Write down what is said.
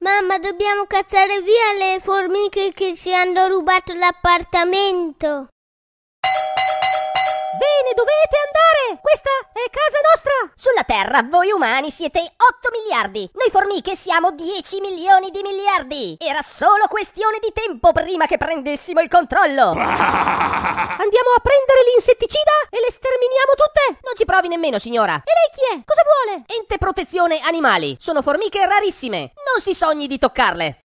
Mamma, dobbiamo cacciare via le formiche che ci hanno rubato l'appartamento. Bene, dovete andare! Questa è casa nostra! Sulla Terra voi umani siete 8 miliardi, noi formiche siamo 10 milioni di miliardi! Era solo questione di tempo prima che prendessimo il controllo! Andiamo a prendere l'insetticida provi nemmeno, signora. E lei chi è? Cosa vuole? Ente protezione animali. Sono formiche rarissime. Non si sogni di toccarle.